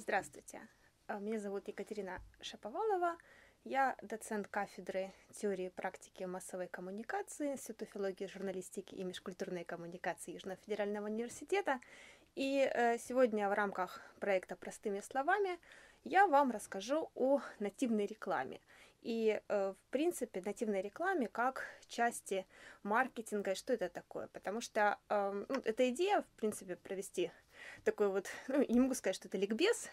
Здравствуйте, э, меня зовут Екатерина Шаповалова, я доцент кафедры теории и практики массовой коммуникации Института филологии, журналистики и межкультурной коммуникации Южного федерального университета. И э, сегодня в рамках проекта «Простыми словами» я вам расскажу о нативной рекламе. И, э, в принципе, нативной рекламе как части маркетинга и что это такое. Потому что эм, ну, эта идея, в принципе, провести такой вот, ну, не могу сказать, что это ликбез,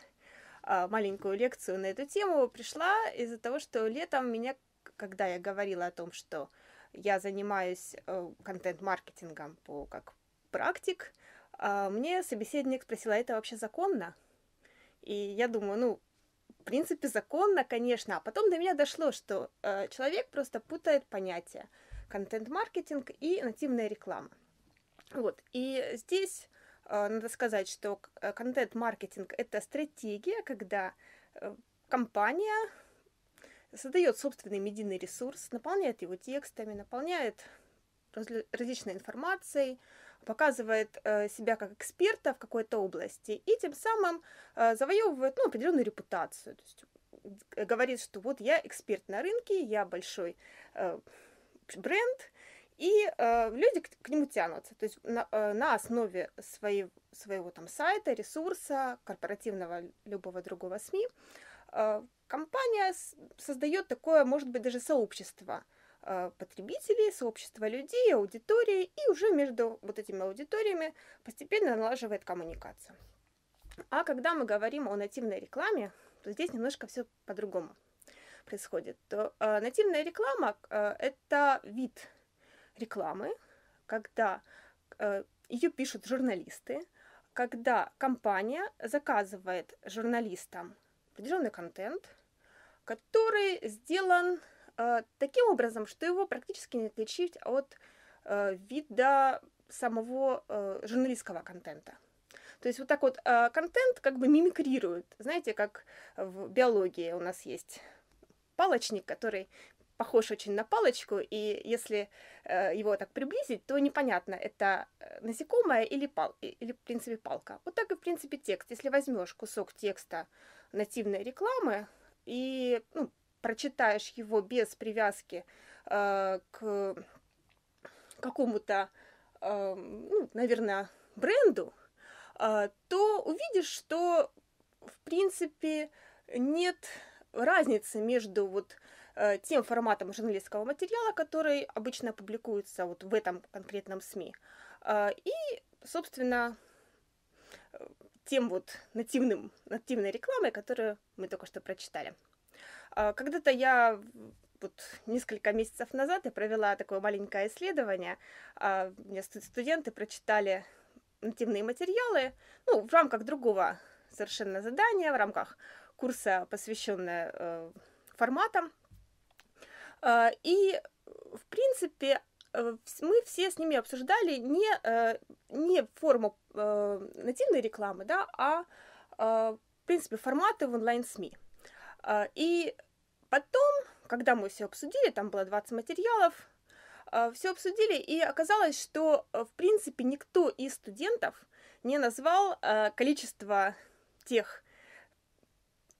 а маленькую лекцию на эту тему пришла из-за того, что летом меня, когда я говорила о том, что я занимаюсь э, контент-маркетингом по как практик, а, мне собеседник спросила, а это вообще законно? И я думаю, ну, в принципе, законно, конечно. А потом до меня дошло, что э, человек просто путает понятия контент-маркетинг и нативная реклама. Вот, и здесь Э, надо сказать, что э, контент-маркетинг – это стратегия, когда э, компания создает собственный медийный ресурс, наполняет его текстами, наполняет различной информацией, показывает себя как эксперта в какой-то области и тем самым завоевывает ну, определенную репутацию. То есть говорит, что вот я эксперт на рынке, я большой бренд, и э, люди к, к нему тянутся. То есть на, э, на основе своей, своего там сайта, ресурса, корпоративного любого другого СМИ, э, компания с, создает такое, может быть, даже сообщество э, потребителей, сообщество людей, аудитории, и уже между вот этими аудиториями постепенно налаживает коммуникацию. А когда мы говорим о нативной рекламе, то здесь немножко все по-другому происходит. То, э, нативная реклама э, это вид рекламы, когда э, ее пишут журналисты, когда компания заказывает журналистам определенный контент, который сделан э, таким образом, что его практически не отличить от э, вида самого э, журналистского контента. То есть вот так вот э, контент как бы мимикрирует. Знаете, как в биологии у нас есть палочник, который похож очень на палочку, и если э, его так приблизить, то непонятно, это э, насекомое или, пал, или, в принципе, палка. Вот так и, в принципе, текст. Если возьмешь кусок текста нативной рекламы и ну, прочитаешь его без привязки э, к какому-то, э, ну, наверное, бренду, э, то увидишь, что, в принципе, нет разницы между вот Э, тем форматом журналистского материала, который обычно публикуется вот в этом конкретном СМИ. Э, и, собственно, э, тем вот нативным, нативной рекламой, которую мы только что прочитали. Когда-то я вот несколько месяцев назад я провела такое маленькое исследование. У меня студенты прочитали нативные материалы, ну, в рамках другого совершенно задания, в рамках курса, посвященного форматам а, и, в принципе, э, мы все с ними обсуждали не, э, не форму э, нативной рекламы, да, а, в принципе, форматы в онлайн-СМИ. А, и потом, когда мы все обсудили, там было 20 материалов, а, все обсудили, и оказалось, что, в принципе, никто из студентов не назвал количество тех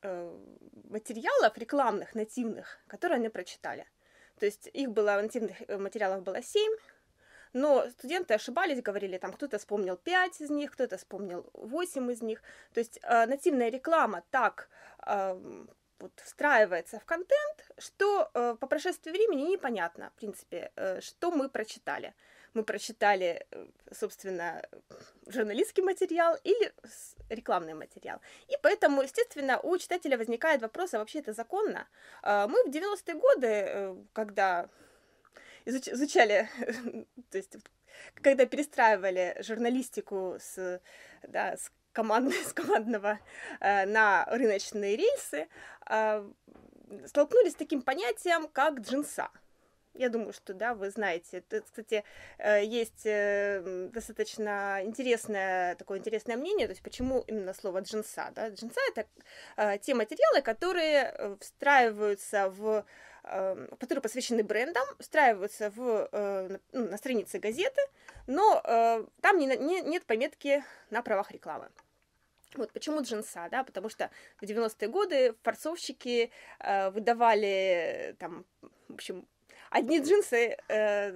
материалов рекламных, нативных, которые они прочитали. То есть их было, нативных э, материалов было семь, но студенты ошибались, говорили, там кто-то вспомнил 5 из них, кто-то вспомнил 8 из них. То есть э, нативная реклама так э, вот, встраивается в контент, что э, по прошествии времени непонятно, в принципе, э, что мы прочитали мы прочитали, э, собственно, журналистский материал или рекламный материал. И поэтому, естественно, у читателя возникает вопрос, а вообще это законно? А, мы в 90-е годы, э, когда изучали, то есть когда перестраивали журналистику с, да, с, команд, с командного э, на рыночные рельсы, а, столкнулись с таким понятием, как джинса. Я думаю, что да, вы знаете. Тут, кстати, э, есть э, достаточно интересное, такое интересное мнение, то есть почему именно слово джинса. Да? Джинса — это э, те материалы, которые встраиваются в эм, которые посвящены брендам, встраиваются в, ну, на странице газеты, но там не, не, нет пометки на правах рекламы. Вот почему джинса, да, потому что в 90-е годы форцовщики выдавали там, в общем, Одни джинсы, э,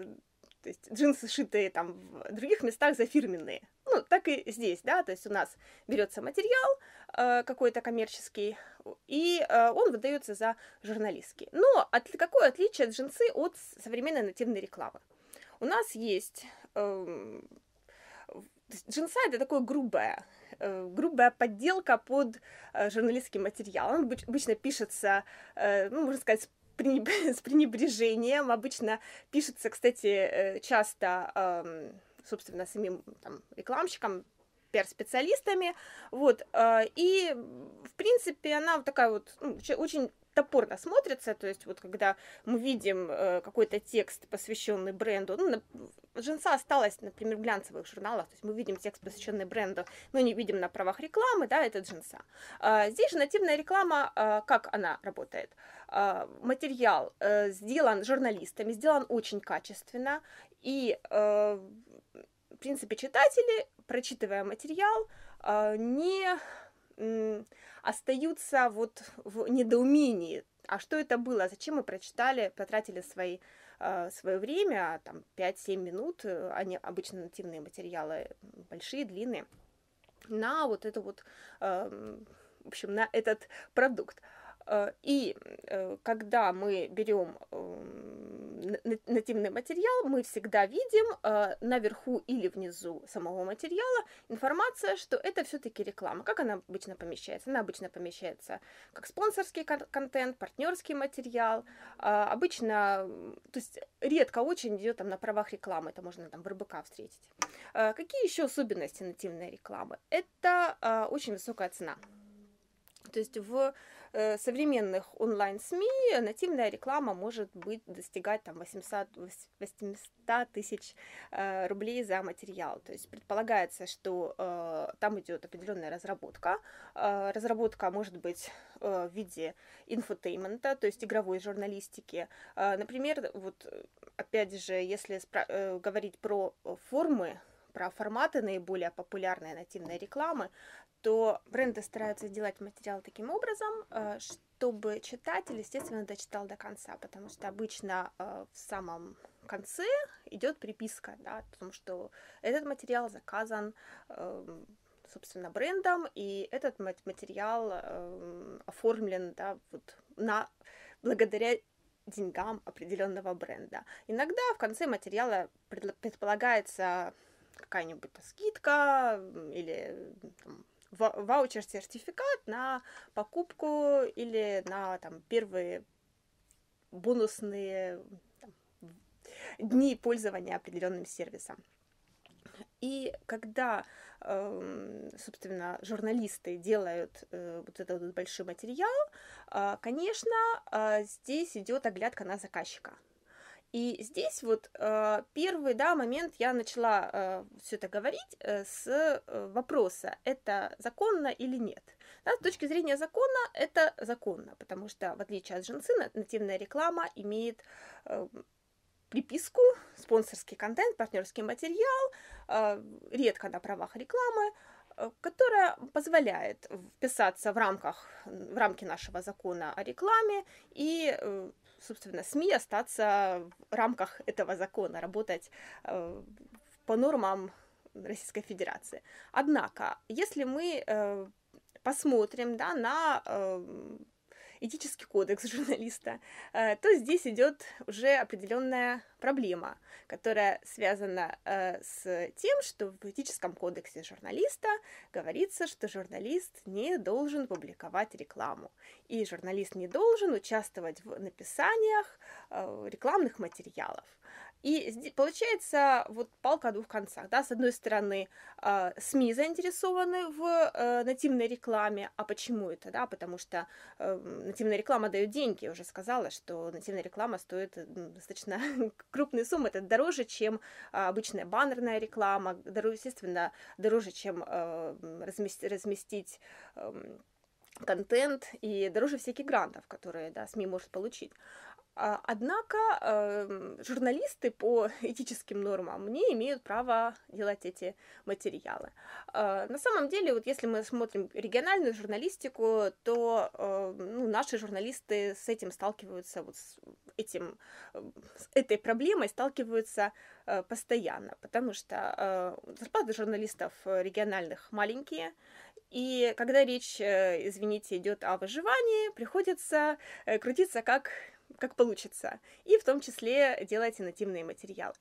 то есть джинсы сшитые там в других местах зафирменные. Ну, так и здесь, да, то есть у нас берется материал э, какой-то коммерческий, и э, он выдается за журналистский. Но от, какое отличие джинсы от современной нативной рекламы? У нас есть э, джинса это такое грубое, э, грубая подделка под э, журналистский материал. Он обычно пишется, э, ну, можно сказать, с пренебрежением. Обычно пишется, кстати, э, часто, собственно, самим там, рекламщикам, пиар-специалистами, вот, э, и, в принципе, она вот такая вот, ну, очень топорно смотрится, то есть вот когда мы видим э, какой-то текст, посвященный бренду, ну, на, джинса осталась, например, в глянцевых журналах, то есть мы видим текст, посвященный бренду, но не видим на правах рекламы, да, это джинса. Э, а здесь же нативная реклама, э, как она работает? Э, материал э, сделан журналистами, сделан очень качественно, и, э, в принципе, читатели, прочитывая материал, э, не остаются вот в недоумении. А что это было? Зачем мы прочитали, потратили свои, э, свое время, а там 5-7 минут, э, они обычно нативные материалы большие, длинные, на вот это вот, эм, в общем, на этот продукт. Э, и э, когда мы берем эм, нативный материал, мы всегда видим э, наверху или внизу самого материала информация, что это все-таки реклама. Как она обычно помещается? Она обычно помещается как спонсорский контент, партнерский материал. А, обычно, то есть редко очень идет там на правах рекламы, это можно там в РБК встретить. А, какие еще особенности нативной рекламы? Это а, очень высокая цена. То есть в Э, современных онлайн-СМИ нативная реклама может быть достигать там 800, 800 тысяч э, рублей за материал. То есть предполагается, что э, там идет определенная разработка. разработка может быть в виде инфотеймента, то есть игровой журналистики. Например, вот опять же, если говорить про формы про форматы наиболее популярной нативной рекламы, что бренды стараются делать материал таким образом, э, чтобы читатель, естественно, дочитал до конца, потому что обычно э, в самом конце идет приписка да, о том, что этот материал заказан эм, собственно, брендом, и этот материал эм, оформлен, да, вот на, благодаря деньгам определенного бренда. Иногда в конце материала предполагается какая-нибудь скидка или там, ваучер-сертификат на покупку или на там, первые бонусные там, дни пользования определенным сервисом. И когда, эм, собственно, журналисты делают э, вот этот большой материал, э, конечно, э, здесь идет оглядка на заказчика. И здесь вот э, первый да, момент я начала э, все это говорить э, с вопроса, это законно или нет. Да, с точки зрения закона это законно, потому что в отличие от женцы нативная реклама имеет приписку, спонсорский контент, партнерский материал, редко на правах рекламы, которая позволяет вписаться в рамках в рамки нашего закона о рекламе и собственно, СМИ остаться в рамках этого закона, работать э, по нормам Российской Федерации. Однако, если мы э, посмотрим да, на э, этический кодекс журналиста, э, то здесь идет уже определенная проблема, которая связана э, с тем, что в этическом кодексе журналиста говорится, что журналист не должен публиковать рекламу. И журналист не должен участвовать в написаниях э, рекламных материалов. И получается вот палка о двух концах. Да? С одной стороны, а, СМИ заинтересованы в э, нативной рекламе. А почему это? Да? Потому что эм, нативная реклама дает деньги. Я уже сказала, что нативная реклама стоит достаточно крупные суммы. Это дороже, чем а, обычная баннерная реклама. Дороже, естественно, дороже, чем э, разместить эм, контент и дороже всяких грантов, которые да, СМИ может получить. А, однако эм, журналисты по этическим нормам не имеют права делать эти материалы. А, на самом деле, вот если мы смотрим региональную журналистику, то э, ну, наши журналисты с этим сталкиваются, вот с, этим, эм, с этой проблемой сталкиваются э, постоянно, потому что э, зарплаты журналистов региональных маленькие, и когда речь, извините, идет о выживании, приходится крутиться как как получится, и в том числе делайте нативные материалы.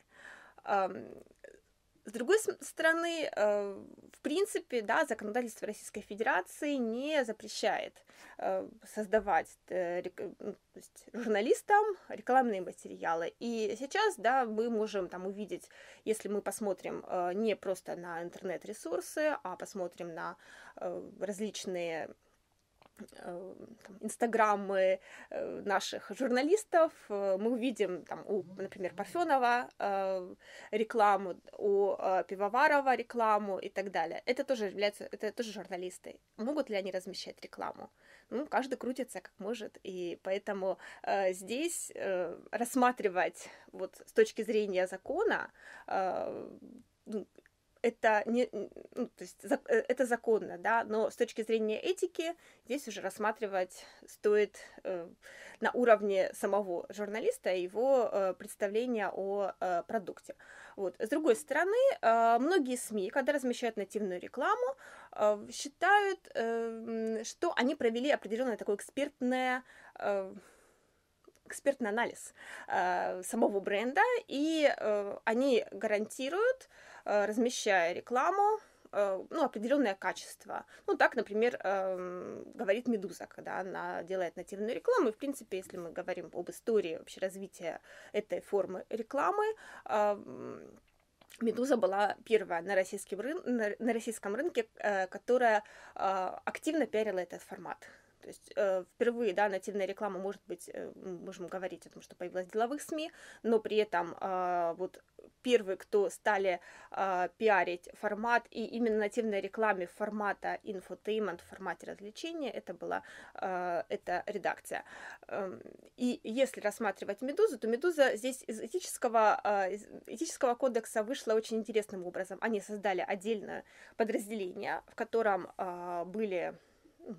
С другой стороны, э, в принципе, да, законодательство Российской Федерации не запрещает э, создавать э, ну, журналистам рекламные материалы. И сейчас, да, мы можем там увидеть, если мы посмотрим не просто на интернет-ресурсы, а посмотрим на различные Э, инстаграмы э, наших журналистов, э, мы увидим там у, например, Парфенова рекламу, у Пивоварова рекламу и так далее. Это тоже является, это тоже журналисты. Могут ли они размещать рекламу? Ну, каждый крутится как может, и поэтому здесь рассматривать вот с точки зрения закона ну, это не, ну, то есть э, это законно, да, но с точки зрения этики здесь уже рассматривать стоит э, на уровне самого журналиста и его э, представления о э, продукте. Вот. С другой стороны, э, многие СМИ, когда размещают нативную рекламу, э, считают, э, что они провели определенное такое экспертное э, экспертный анализ э, самого бренда, и э, они гарантируют, э, Э, размещая рекламу, э, ну, определенное качество. Ну, так, например, эм, говорит Медуза, когда она делает нативную рекламу. И, в принципе, если мы говорим об истории вообще развития этой формы рекламы, эм, Медуза была первая на российском, рын... на российском рынке, э, которая активно пиарила этот формат. То есть э, впервые, да, нативная реклама, может быть, э, можем говорить о том, что появилась в деловых СМИ, но при этом э, вот первые, кто стали э, пиарить формат, и именно нативной рекламе формата инфотеймент, в формате развлечения, это была э, эта редакция. Э, и если рассматривать «Медузу», то «Медуза» здесь из этического, э, из этического кодекса вышла очень интересным образом. Они создали отдельное подразделение, в котором э, были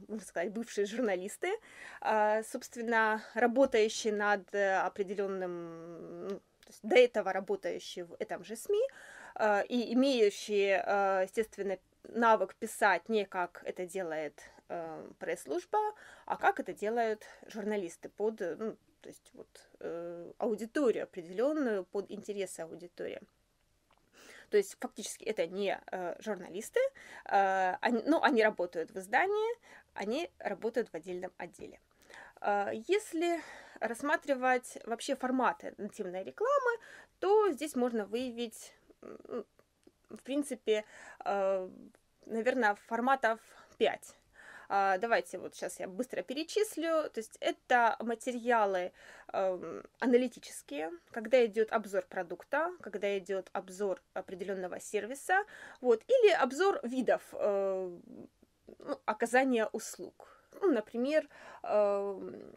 можно сказать, бывшие журналисты, а, собственно, работающие над э, определенным, ну, до этого работающие в этом же СМИ а, и имеющие, а, естественно, навык писать не как это делает э, пресс-служба, а как это делают журналисты под, э, ну, то есть вот аудиторию определенную, под интересы аудитории. То есть фактически это не э, журналисты, а, они, ну, они работают в издании, они работают в отдельном отделе. А, если рассматривать вообще форматы нативной рекламы, то здесь можно выявить, ну, в принципе, э, наверное, форматов 5. А, давайте вот сейчас я быстро перечислю. То есть это материалы эм, аналитические, когда идет обзор продукта, когда идет обзор определенного сервиса, вот, или обзор видов э, ну, оказания услуг. Ну, например, эм,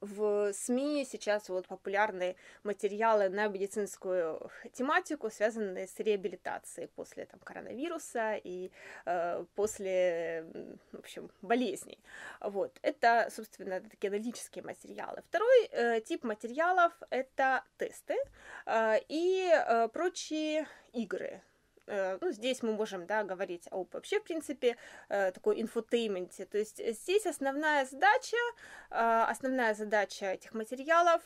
в СМИ сейчас вот популярны материалы на медицинскую э, тематику, связанные с реабилитацией после там, коронавируса и э, после, в общем, болезней. Вот. Это, собственно, такие аналитические материалы. Второй э, тип материалов — это тесты э, и э, прочие игры, Э, ну, здесь мы можем, да, говорить о вообще, в принципе, э, такой инфотейменте. То есть э, здесь основная задача, основная задача этих материалов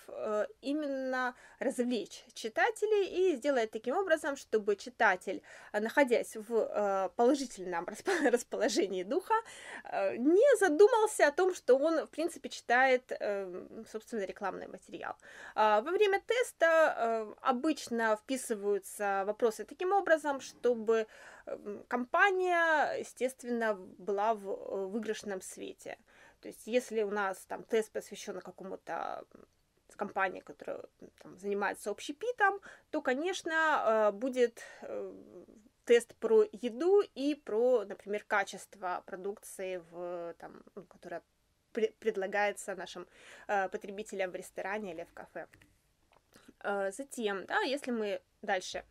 именно развлечь читателей и сделать таким образом, чтобы читатель, находясь в положительном расположении духа, не задумался о том, что он, в принципе, читает, эм, собственно, рекламный материал. А во время теста обычно вписываются вопросы таким образом, что чтобы компания, естественно, была э, в выигрышном свете. То есть если у нас там тест посвящен какому-то компании, которая там, занимается общепитом, то, конечно, э, будет э, тест про еду и про, например, качество продукции, в, там, ну, которая предлагается нашим потребителям в ресторане или в кафе. Затем, да, если мы дальше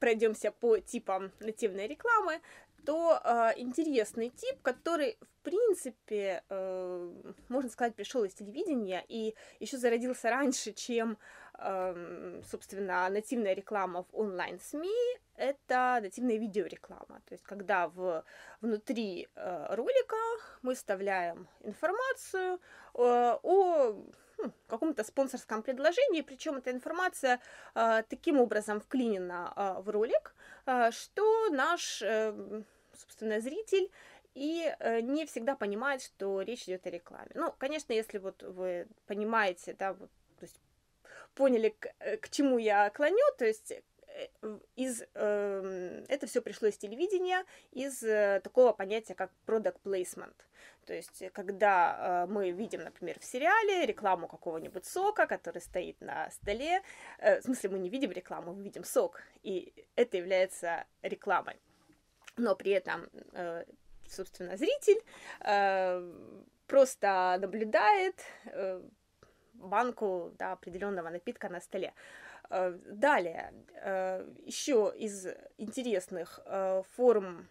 пройдемся по типам нативной рекламы, то э, интересный тип, который, в принципе, э, можно сказать, пришел из телевидения и еще зародился раньше, чем, э, собственно, нативная реклама в онлайн-СМИ, это нативная видеореклама. То есть, когда в, внутри э, ролика мы вставляем информацию э, о каком-то спонсорском предложении, причем эта информация а, таким образом вклинена а, в ролик, а, что наш, эм, собственно, зритель и э, не всегда понимает, что речь идет о рекламе. Ну, конечно, если вот вы понимаете, да, вот, то есть поняли, к, э, к чему я клоню, то есть из, э, это все пришло из телевидения, из э, такого понятия, как product placement. То есть, э, когда э, мы видим, например, в сериале рекламу какого-нибудь сока, который стоит на столе, э, в смысле, мы не видим рекламу, мы видим сок, и это является рекламой. Но при этом, э, собственно, зритель э, просто наблюдает, э, банку да, определенного напитка на столе. Э, далее, э, еще из интересных э, форм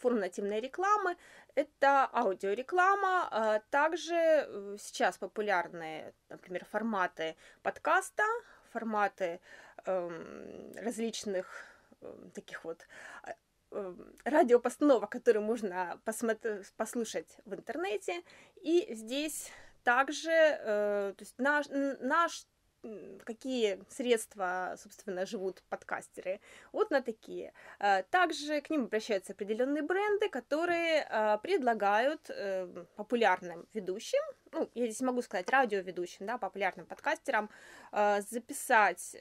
форм нативной рекламы, это аудиореклама, также сейчас популярны, например, форматы подкаста, форматы эм, различных эм, таких вот эм, радиопостановок, которые можно посмотри, послушать в интернете. И здесь также, э, то есть наш, наш какие средства, собственно, живут подкастеры. Вот на такие. Э, также к ним обращаются определенные бренды, которые э, предлагают эм, популярным ведущим, ну, я здесь могу сказать радиоведущим, да, популярным подкастерам, записать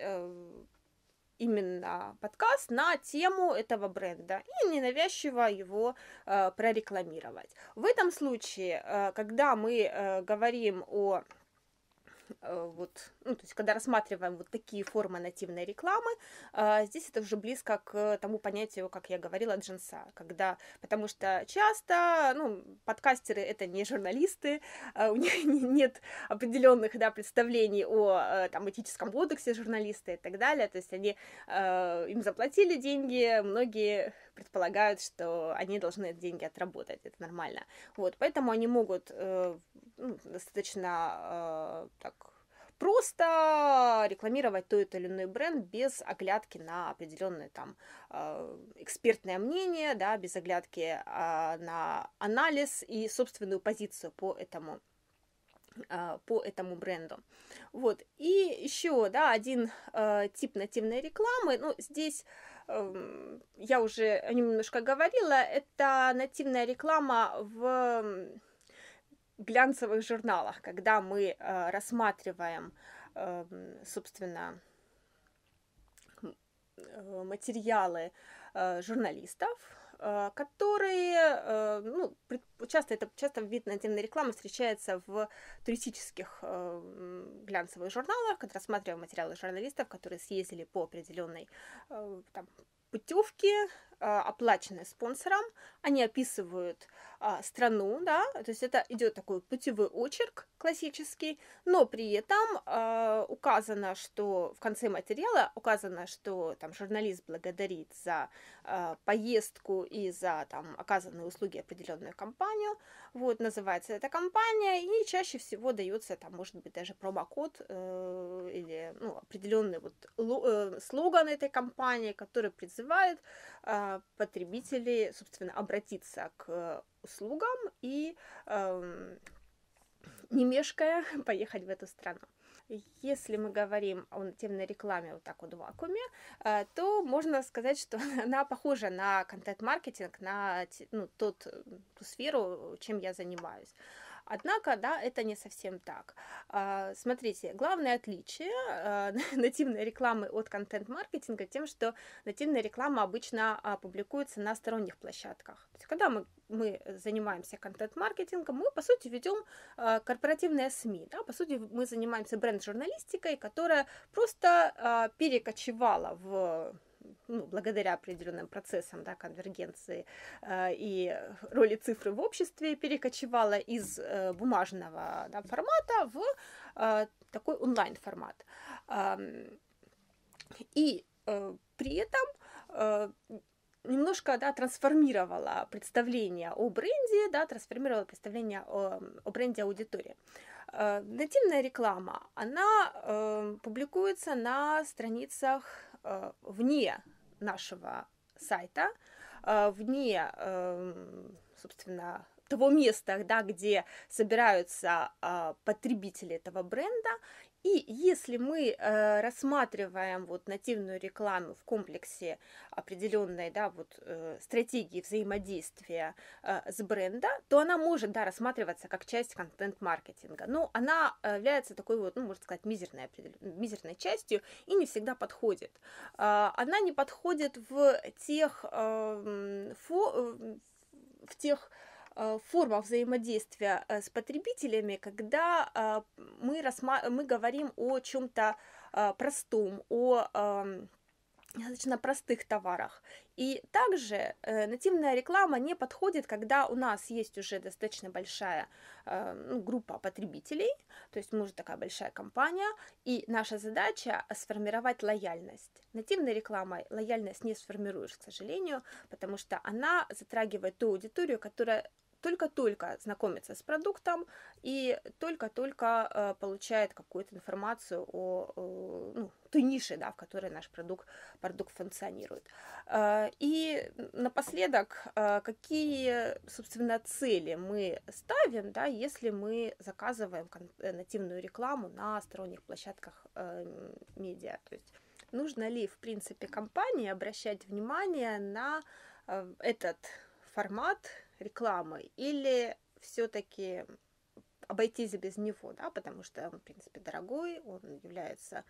именно подкаст на тему этого бренда и ненавязчиво его э, прорекламировать. В этом случае, э, когда мы э, говорим о Э, вот, ну, то есть когда рассматриваем вот такие формы нативной рекламы, а, здесь это уже близко к тому понятию, как я говорила, джинса, когда, потому что часто, ну, подкастеры это не журналисты, а у них нет определенных, да, представлений о э, там этическом кодексе журналисты и так далее, то есть они, э, им заплатили деньги, многие предполагают, что они должны эти деньги отработать, это нормально. Вот, поэтому они могут э, ну, достаточно э, так просто рекламировать тот или иной бренд без оглядки на определенное там э, экспертное мнение, да, без оглядки а, на анализ и собственную позицию по этому э, по этому бренду. Вот. И еще, да, один э, тип нативной рекламы. Ну, здесь Эм, я уже немножко говорила, это нативная реклама в глянцевых журналах, когда мы э, рассматриваем, эм, собственно, э, материалы э, журналистов, Э, которые, э, ну, часто это часто вид нативной рекламы встречается в туристических эм, глянцевых журналах, когда рассматриваем материалы журналистов, которые съездили по определенной э, там, путевки а, оплаченные спонсором, они описывают а, страну, да, то есть это идет такой путевой очерк классический, но при этом а, указано, что в конце материала указано, что там журналист благодарит за а, поездку и за там оказанные услуги определенную компанию, вот называется эта компания и чаще всего дается там может быть даже промокод э, или ну определенный вот э, слоган этой компании, который призывает э, потребители, собственно, обратиться к услугам и эм, не мешкая поехать в эту страну. Если мы говорим о нативной рекламе вот так вот в вакууме, э, то можно сказать, что она похожа на контент-маркетинг, на ну, тот, э, ту сферу, чем я занимаюсь. Однако, да, это не совсем так. А, смотрите, главное отличие а, нативной рекламы от контент-маркетинга тем, что нативная реклама обычно а, публикуется на сторонних площадках. То есть, когда мы, мы занимаемся контент-маркетингом, мы, по сути, ведем корпоративные СМИ. Да? По сути, мы занимаемся бренд-журналистикой, которая просто перекочевала в ну, благодаря определенным процессам да, конвергенции э, и роли цифры в обществе перекочевала из э, бумажного да, формата в э, такой онлайн-формат. Э, и э, при этом э, немножко да, трансформировала представление о бренде, да, трансформировала представление о, о бренде аудитории. Э, нативная реклама, она э, публикуется на страницах Э, вне нашего сайта, э, вне, эм, собственно, того места, да, где собираются э, потребители этого бренда, и если мы э, рассматриваем вот нативную рекламу в комплексе определенной да, вот, э, стратегии взаимодействия э, с бренда, то она может да, рассматриваться как часть контент-маркетинга, но она э, является такой вот, ну, можно сказать, мизерной, мизерной частью и не всегда подходит. Э, она не подходит в тех, эм, э, фо, в тех Э, формах взаимодействия э, с потребителями, когда а, мы, рассма- мы говорим о чем-то а, простом, о достаточно простых товарах. И также э, нативная реклама не подходит, когда у нас есть уже достаточно большая э, группа потребителей, то есть мы уже такая большая компания, и наша задача сформировать лояльность. Нативной рекламой лояльность не сформируешь, к сожалению, потому что она затрагивает ту аудиторию, которая только-только знакомится с продуктом и только-только э, получает какую-то информацию о э, ну, той нише, да, в которой наш продукт, продукт функционирует. Э, и напоследок, какие, собственно, цели мы ставим, да, если мы заказываем нативную рекламу на сторонних площадках медиа. То есть нужно ли, в принципе, компании обращать внимание на этот формат рекламы или все-таки обойтись без него, да, потому что он, в принципе, дорогой, он является,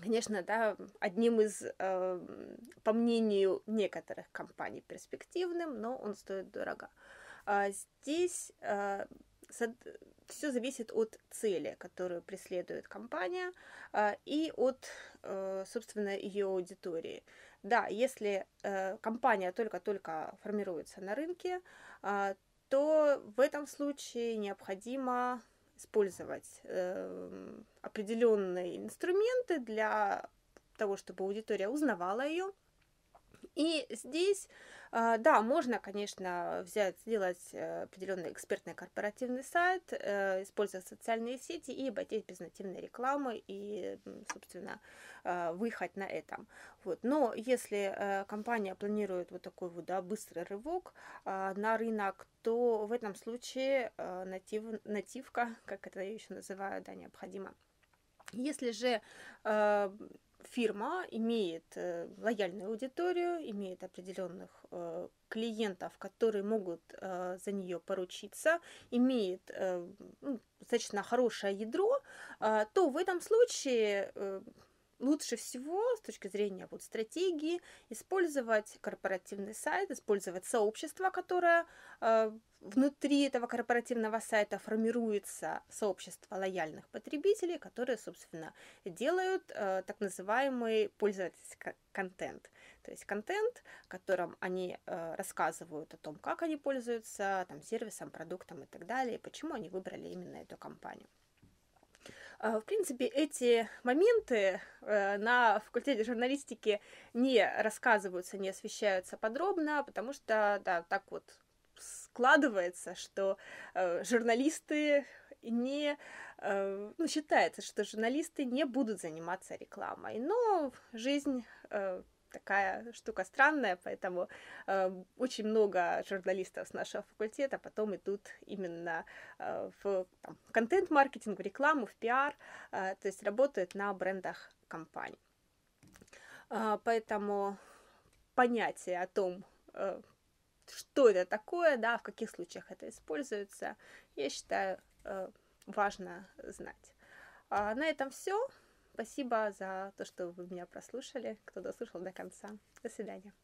конечно, да, одним из, э, по мнению некоторых компаний, перспективным, но он стоит дорого. А здесь э, все зависит от цели, которую преследует компания, э, и от, э, собственно, ее аудитории. Да, если э, компания только-только формируется на рынке, э, то в этом случае необходимо использовать э, определенные инструменты для того, чтобы аудитория узнавала ее. И здесь а, да, можно, конечно, взять, сделать э, определенный экспертный корпоративный сайт, э, используя социальные сети и обойтись без нативной рекламы и, собственно, а, выехать на этом. Вот. Но если э, компания планирует вот такой вот да, быстрый рывок а, на рынок, то в этом случае натив, нативка, как это еще называют, да, необходима. Если же фирма имеет э, лояльную аудиторию, имеет определенных э, клиентов, которые могут э, за нее поручиться, имеет ну, достаточно хорошее ядро, то в этом случае лучше всего с точки зрения вот стратегии использовать корпоративный сайт, использовать сообщество, которое э, внутри этого корпоративного сайта формируется сообщество лояльных потребителей, которые, собственно, делают э, так называемый пользовательский контент. То есть контент, в котором они э, рассказывают о том, как они пользуются там, сервисом, продуктом и так далее, и почему они выбрали именно эту компанию. А, в принципе, эти моменты э, на факультете журналистики не рассказываются, не освещаются подробно, потому что, да, так вот складывается, что э, журналисты не э, ну, считается, что журналисты не будут заниматься рекламой, но жизнь такая штука странная, поэтому э, очень много журналистов с нашего факультета потом идут именно э, в там, контент-маркетинг, в рекламу, в пиар, э, то есть работают на брендах компаний. Э, поэтому понятие о том, э, что это такое, да, в каких случаях это используется, я считаю, э, важно знать. А на этом все. Спасибо за то, что вы меня прослушали, кто дослушал до конца. До свидания.